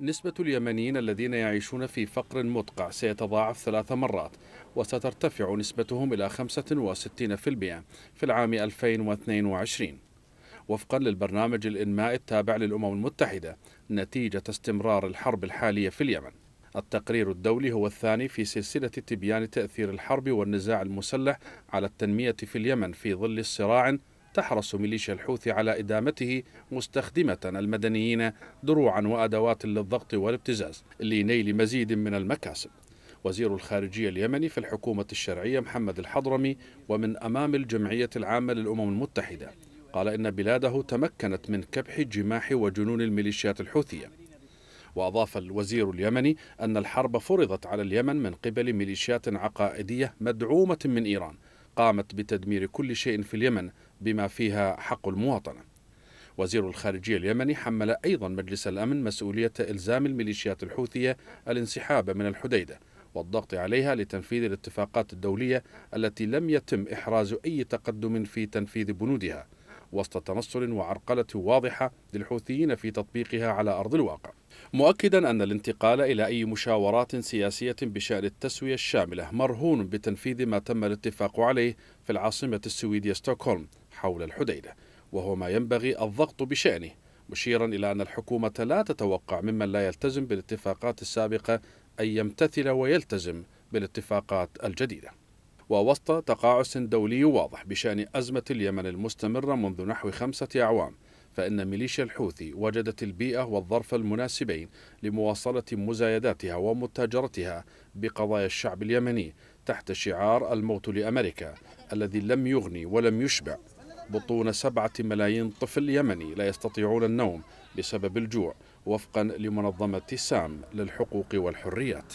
نسبة اليمنيين الذين يعيشون في فقر مدقع سيتضاعف ثلاث مرات وسترتفع نسبتهم إلى 65% في العام 2022 وفقا للبرنامج الإنمائي التابع للأمم المتحدة نتيجة استمرار الحرب الحالية في اليمن التقرير الدولي هو الثاني في سلسلة تبيان تأثير الحرب والنزاع المسلح على التنمية في اليمن في ظل الصراع تحرص ميليشيا الحوثي على إدامته مستخدمة المدنيين دروعا وأدوات للضغط والابتزاز لنيل مزيد من المكاسب وزير الخارجية اليمني في الحكومة الشرعية محمد الحضرمي ومن أمام الجمعية العامة للأمم المتحدة قال إن بلاده تمكنت من كبح جماح وجنون الميليشيات الحوثية وأضاف الوزير اليمني أن الحرب فرضت على اليمن من قبل ميليشيات عقائدية مدعومة من إيران قامت بتدمير كل شيء في اليمن بما فيها حق المواطنة وزير الخارجية اليمني حمل أيضا مجلس الأمن مسؤولية إلزام الميليشيات الحوثية الانسحاب من الحديدة والضغط عليها لتنفيذ الاتفاقات الدولية التي لم يتم إحراز أي تقدم في تنفيذ بنودها وسط تنصل وعرقلة واضحة للحوثيين في تطبيقها على أرض الواقع مؤكدا أن الانتقال إلى أي مشاورات سياسية بشأن التسوية الشاملة مرهون بتنفيذ ما تم الاتفاق عليه في العاصمة السويدية ستوكهولم حول الحديدة وهو ما ينبغي الضغط بشأنه مشيرا إلى أن الحكومة لا تتوقع ممن لا يلتزم بالاتفاقات السابقة أن يمتثل ويلتزم بالاتفاقات الجديدة ووسط تقاعس دولي واضح بشأن أزمة اليمن المستمرة منذ نحو خمسة أعوام فإن ميليشيا الحوثي وجدت البيئة والظرف المناسبين لمواصلة مزايداتها ومتاجرتها بقضايا الشعب اليمني تحت شعار الموت لأمريكا الذي لم يغني ولم يشبع بطون سبعة ملايين طفل يمني لا يستطيعون النوم بسبب الجوع وفقا لمنظمة سام للحقوق والحريات